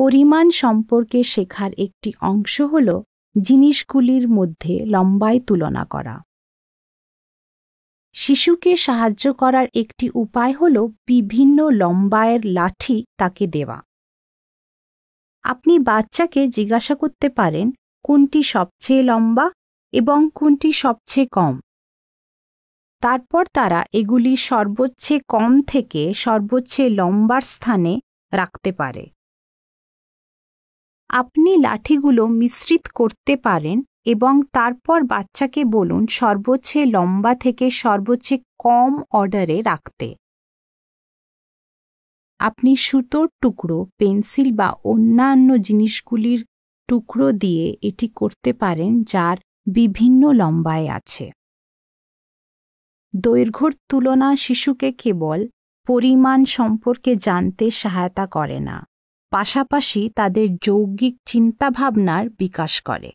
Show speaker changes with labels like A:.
A: পরিমাণ সম্পর্কে শেখার একটি অংশ হল জিনিসগুলির মধ্যে লম্বায় তুলনা করা শিশুকে সাহায্য করার একটি উপায় হল বিভিন্ন লম্বায়ের লাঠি তাকে দেওয়া আপনি বাচ্চাকে জিজ্ঞাসা করতে পারেন কোনটি সবচেয়ে লম্বা এবং কোনটি সবচেয়ে কম তারপর তারা এগুলি সর্বোচ্চে কম থেকে সর্বোচ্চে লম্বার স্থানে রাখতে পারে আপনি লাঠিগুলো মিশ্রিত করতে পারেন এবং তারপর বাচ্চাকে বলুন সর্বোচ্চে লম্বা থেকে সর্বোচ্চে কম অর্ডারে রাখতে আপনি সুতোর টুকরো পেন্সিল বা অন্যান্য জিনিসগুলির টুকরো দিয়ে এটি করতে পারেন যার বিভিন্ন লম্বায় আছে দৈর্ঘ্যর তুলনা শিশুকে কেবল পরিমাণ সম্পর্কে জানতে সহায়তা করে না পাশাপাশি তাদের যৌগিক চিন্তাভাবনার বিকাশ করে